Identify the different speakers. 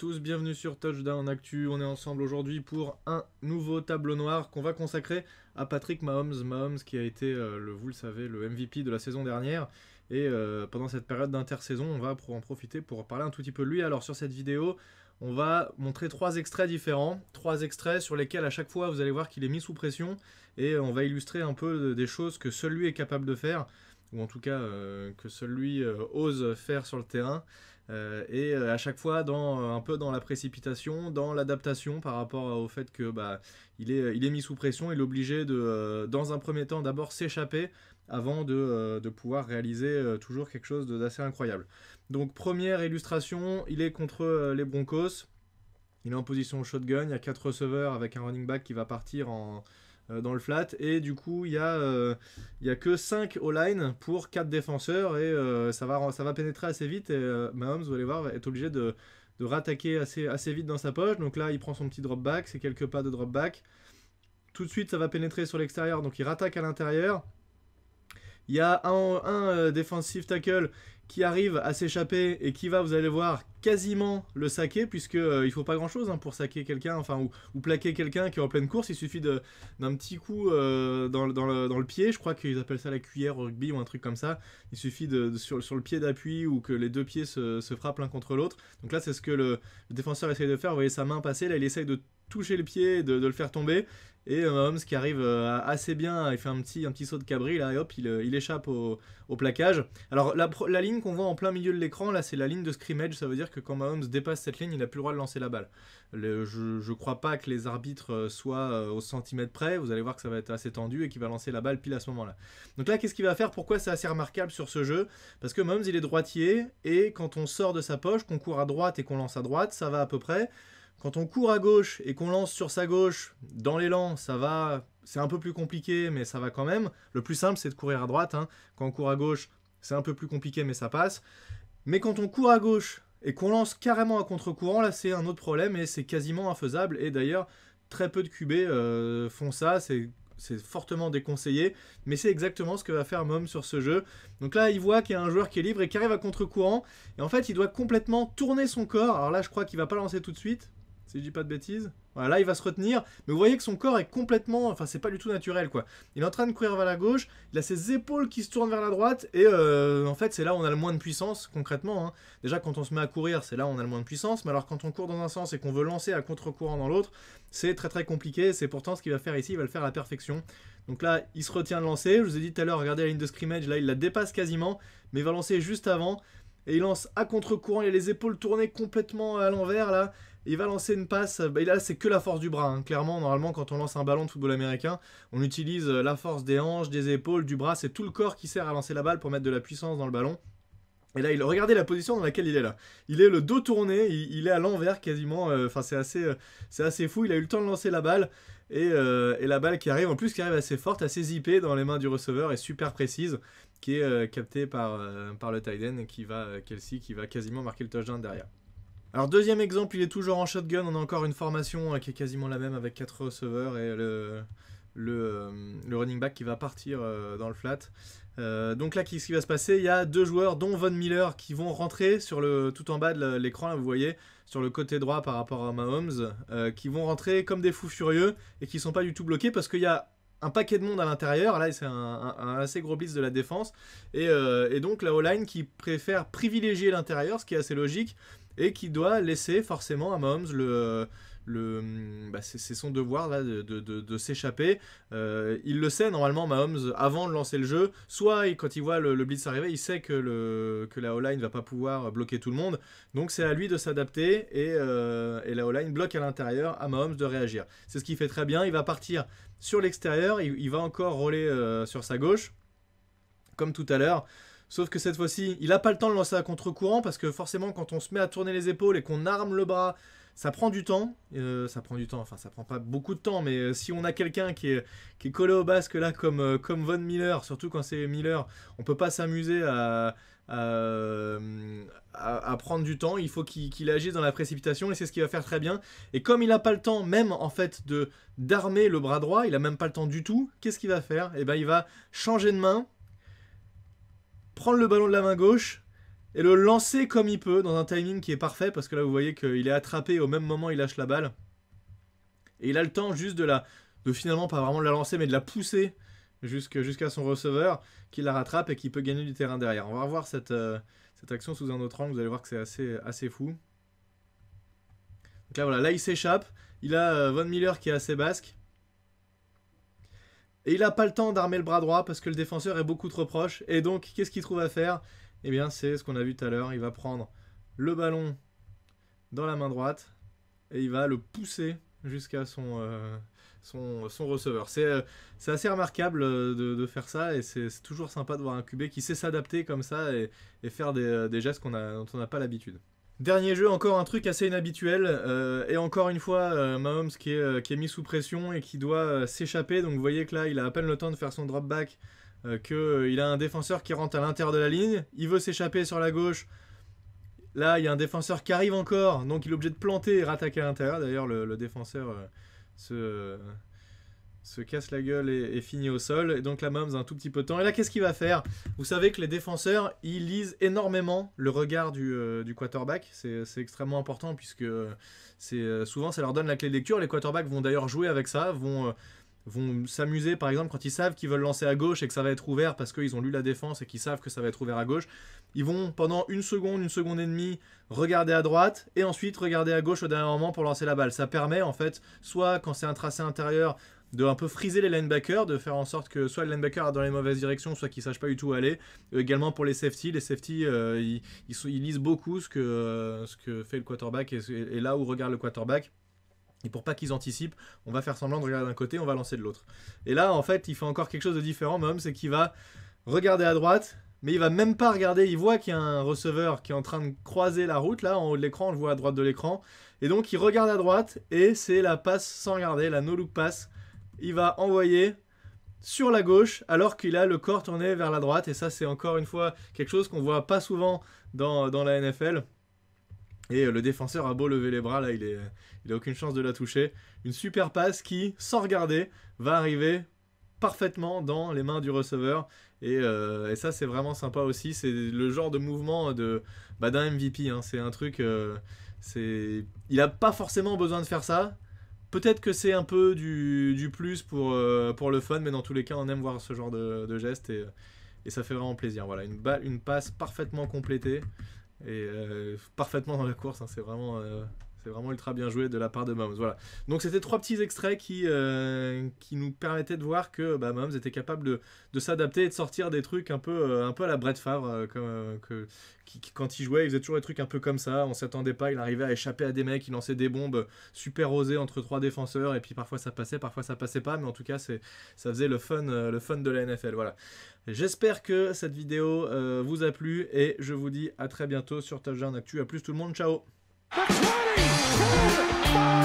Speaker 1: tous, bienvenue sur Touchdown Actu. On est ensemble aujourd'hui pour un nouveau tableau noir qu'on va consacrer à Patrick Mahomes. Mahomes qui a été, euh, le, vous le savez, le MVP de la saison dernière. Et euh, pendant cette période d'intersaison, on va en profiter pour parler un tout petit peu de lui. Alors sur cette vidéo, on va montrer trois extraits différents, trois extraits sur lesquels à chaque fois vous allez voir qu'il est mis sous pression et euh, on va illustrer un peu des choses que seul lui est capable de faire ou en tout cas que seul lui ose faire sur le terrain. Euh, et euh, à chaque fois dans, euh, un peu dans la précipitation, dans l'adaptation par rapport au fait que bah, il, est, il est mis sous pression, il est obligé de, dans un premier temps, d'abord s'échapper avant de, de, pouvoir réaliser toujours quelque chose d'assez incroyable. Donc première illustration, il est contre les Broncos, il est en position shotgun, il y a quatre receveurs avec un running back qui va partir en euh, dans le flat. Et du coup, il n'y a, euh, y a que 5 all-line pour 4 défenseurs. Et euh, ça, va, ça va pénétrer assez vite. Et Mahomes, vous allez voir, est obligé de, rattaquer assez, assez vite dans sa poche. Donc là, il prend son petit drop back. C'est quelques pas de drop back. Tout de suite, ça va pénétrer sur l'extérieur. Donc il rattaque à l'intérieur. Il y a un, un défensif tackle qui arrive à s'échapper et qui va, vous allez voir, quasiment le saquer, puisque ne euh, il faut pas grand chose hein, pour saquer quelqu'un, enfin, ou, plaquer quelqu'un qui est en pleine course, il suffit d'un petit coup euh, dans, dans, le, pied, je crois qu'ils appellent ça la cuillère au rugby ou un truc comme ça, il suffit de, sur, le pied d'appui ou que les deux pieds se, frappent l'un contre l'autre, donc là c'est ce que le, défenseur essaye de faire, vous voyez sa main passer, là il essaye de toucher le pied, de, de le faire tomber, et ce euh, qui arrive assez bien, il fait un petit, un petit saut de cabri là, et hop, il échappe au, au plaquage. Alors la, ligne qu'on voit en plein milieu de l'écran, là c'est la ligne de scrimmage, ça veut dire que quand Mahomes dépasse cette ligne, il n'a plus le droit de lancer la balle. je, ne crois pas que les arbitres euh, soient euh, au centimètre près, vous allez voir que ça va être assez tendu et qu'il va lancer la balle pile à ce moment-là. Donc là qu'est-ce qu'il va faire Pourquoi c'est assez remarquable sur ce jeu Parce que Mahomes il est droitier et quand on sort de sa poche, qu'on court à droite et qu'on lance à droite, ça va à peu près. Quand on court à gauche et qu'on lance sur sa gauche, dans l'élan, ça va, c'est un peu plus compliqué, mais ça va quand même. Le plus simple, c'est de courir à droite. Hein. Quand on court à gauche, c'est un peu plus compliqué, mais ça passe. Mais quand on court à gauche et qu'on lance carrément à contre-courant, là, c'est un autre problème et c'est quasiment infaisable. Et d'ailleurs, très peu de QB euh, font ça. C'est fortement déconseillé, mais c'est exactement ce que va faire Mom sur ce jeu. Donc là, il voit qu'il y a un joueur qui est libre et qui arrive à contre-courant, et en fait, il doit complètement tourner son corps. Alors là, je crois qu'il va pas lancer tout de suite, si je dis pas de bêtises. Voilà, là, il va se retenir. Mais vous voyez que son corps est complètement... Enfin, c'est pas du tout naturel, quoi. Il est en train de courir vers la gauche. Il a ses épaules qui se tournent vers la droite. Et euh, en fait, c'est là où on a le moins de puissance, concrètement. Hein. Déjà, quand on se met à courir, c'est là où on a le moins de puissance. Mais alors, quand on court dans un sens et qu'on veut lancer à contre-courant dans l'autre, c'est très très compliqué. C'est pourtant ce qu'il va faire ici. Il va le faire à la perfection. Donc là, il se retient de lancer. Je vous ai dit tout à l'heure, regardez la ligne de scrimmage. Là, il la dépasse quasiment. Mais il va lancer juste avant. Et il lance à contre-courant. Il a les épaules tournées complètement à l'envers, là il va lancer une passe. Bah, là, c'est que la force du bras. Hein. Clairement, normalement, quand on lance un ballon de football américain, on utilise euh, la force des hanches, des épaules, du bras. C'est tout le corps qui sert à lancer la balle pour mettre de la puissance dans le ballon. Et là, il regardez la position dans laquelle il est là. Il est le dos tourné, il, est à l'envers quasiment. Euh, enfin, c'est assez, euh, c'est assez fou. Il a eu le temps de lancer la balle et, la balle qui arrive, en plus, qui arrive assez forte, assez zippée dans les mains du receveur et super précise, qui est captée par, par le Tiden qui va Kelsey, qui va quasiment marquer le touchdown derrière. Alors deuxième exemple, il est toujours en shotgun, on a encore une formation hein, qui est quasiment la même avec 4 receveurs et le, le, euh, le, running back qui va partir euh, dans le flat. Euh, donc là, qu'est-ce qui va se passer Il y a deux joueurs, dont Von Miller, qui vont rentrer sur le tout en bas de l'écran, vous voyez, sur le côté droit par rapport à Mahomes, qui vont rentrer comme des fous furieux et qui sont pas du tout bloqués parce qu'il y a un paquet de monde à l'intérieur. Là, c'est un, assez gros blitz de la défense. Et, et donc, la O-line qui préfère privilégier l'intérieur, ce qui est assez logique et qui doit laisser forcément à Mahomes le, le bah, c'est son devoir de, s'échapper. Euh, il le sait normalement Mahomes avant de lancer le jeu. Soit quand il voit le, blitz arriver, il sait que, le, la O-line va pas pouvoir bloquer tout le monde. Donc c'est à lui de s'adapter et, euh, la O-line bloque à l'intérieur, à Mahomes de réagir. C'est ce qu'il fait très bien. Il va partir sur l'extérieur, il, va encore rouler euh, sur sa gauche, comme tout à l'heure. Sauf que cette fois-ci, il n'a pas le temps de lancer à contre-courant parce que forcément, quand on se met à tourner les épaules et qu'on arme le bras, ça prend du temps. Euh, ça prend du temps, enfin, ça prend pas beaucoup de temps, mais euh, si on a quelqu'un qui est, est, collé au basque là, comme, euh, comme Von Miller, surtout quand c'est Miller, on peut pas s'amuser à, à, prendre du temps. Il faut qu'il agisse dans la précipitation et c'est ce qu'il va faire très bien. Et comme il n'a pas le temps même en fait de d'armer le bras droit, il n'a même pas le temps du tout, qu'est-ce qu'il va faire Eh ben il va changer de main prendre le ballon de la main gauche et le lancer comme il peut dans un timing qui est parfait parce que là vous voyez qu'il est attrapé au même moment il lâche la balle. Et il a le temps juste de la de finalement pas vraiment de la lancer mais de la pousser jusqu'à son receveur qui la rattrape et qui peut gagner du terrain derrière. On va revoir cette, euh, cette action sous un autre angle, vous allez voir que c'est assez, assez fou. Donc là voilà, là il s'échappe, il a euh, Von Miller qui est assez basque il n'a pas le temps d'armer le bras droit parce que le défenseur est beaucoup trop proche. Et donc, qu'est-ce qu'il trouve à faire Eh bien, c'est ce qu'on a vu tout à l'heure. Il va prendre le ballon dans la main droite et il va le pousser jusqu'à son, euh, son, receveur. C'est euh, assez remarquable euh, de, faire ça et c'est toujours sympa de voir un QB qui sait s'adapter comme ça et, faire des, gestes qu'on dont on n'a pas l'habitude. Dernier jeu, encore un truc assez inhabituel. Euh, et encore une fois, euh, Mahomes euh, qui est, mis sous pression et qui doit s'échapper. Donc vous voyez que là, il a à peine le temps de faire son drop back. qu'il a un défenseur qui rentre à l'intérieur de la ligne. Il veut s'échapper sur la gauche. Là, il y a un défenseur qui arrive encore. Donc il est obligé de planter et rattaquer à l'intérieur. D'ailleurs, le, défenseur se se casse la gueule et, finit au sol. Et donc la Moms a un tout petit peu de temps. Et là, qu'est-ce qu'il va faire Vous savez que les défenseurs, ils lisent énormément le regard du, euh, quarterback. C'est extrêmement important puisque euh, c'est euh, souvent ça leur donne la clé de lecture. Les quarterbacks vont d'ailleurs jouer avec ça, vont... vont s'amuser par exemple quand ils savent qu'ils veulent lancer à gauche et que ça va être ouvert parce qu'ils ont lu la défense et qu'ils savent que ça va être ouvert à gauche. Ils vont pendant une seconde, une seconde et demie regarder à droite et ensuite regarder à gauche au dernier moment pour lancer la balle. Ça permet en fait soit quand c'est un tracé intérieur de un peu friser les linebackers, de faire en sorte que soit le linebacker dans les mauvaises directions, soit qu'il ne sache pas du tout où aller. Euh, également pour les safety, les safety, euh, ils, ils, lisent beaucoup ce que, euh, ce que fait le quarterback et, là où regarde le quarterback. Et pour pas qu'ils anticipent, on va faire semblant de regarder d'un côté, on va lancer de l'autre. Et là, en fait, il fait encore quelque chose de différent, même, c'est qu'il va regarder à droite, mais il va même pas regarder. Il voit qu'il y a un receveur qui est en train de croiser la route, là, en haut de l'écran, on le voit à droite de l'écran. Et donc, il regarde à droite, et c'est la passe sans regarder, la no-look pass il va envoyer sur la gauche alors qu'il a le corps tourné vers la droite. Et ça, c'est encore une fois quelque chose qu'on voit pas souvent dans, la NFL. Et euh, le défenseur a beau lever les bras, là, il, n'a aucune chance de la toucher. Une super passe qui, sans regarder, va arriver parfaitement dans les mains du receveur. Et, euh, et ça, c'est vraiment sympa aussi. C'est le genre de mouvement de bah, d'un MVP. Hein. C'est un truc. Euh, c'est, il n'a pas forcément besoin de faire ça Peut-être que c'est un peu du, plus pour, euh, pour le fun, mais dans tous les cas, on aime voir ce genre de, gestes et, et, ça fait vraiment plaisir. Voilà, une, une passe parfaitement complétée et euh, parfaitement dans la course. Hein, c'est vraiment euh, c'est vraiment ultra bien joué de la part de Mahomes. Voilà. Donc c'était trois petits extraits qui, euh, qui nous permettaient de voir que bah, était capable de, s'adapter et de sortir des trucs un peu, euh, un peu à la Brett Favre. Euh, que, quand il jouait, il faisait toujours des trucs un peu comme ça. On s'attendait pas. Il arrivait à échapper à des mecs. Il lançait des bombes super osées entre trois défenseurs. Et puis parfois ça passait, parfois ça passait pas. Mais en tout cas, ça faisait le fun, le fun de la NFL. Voilà. J'espère que cette vidéo vous a plu. Et je vous dis à très bientôt sur Touchdown Actu. A plus tout le monde. Ciao. 一起唱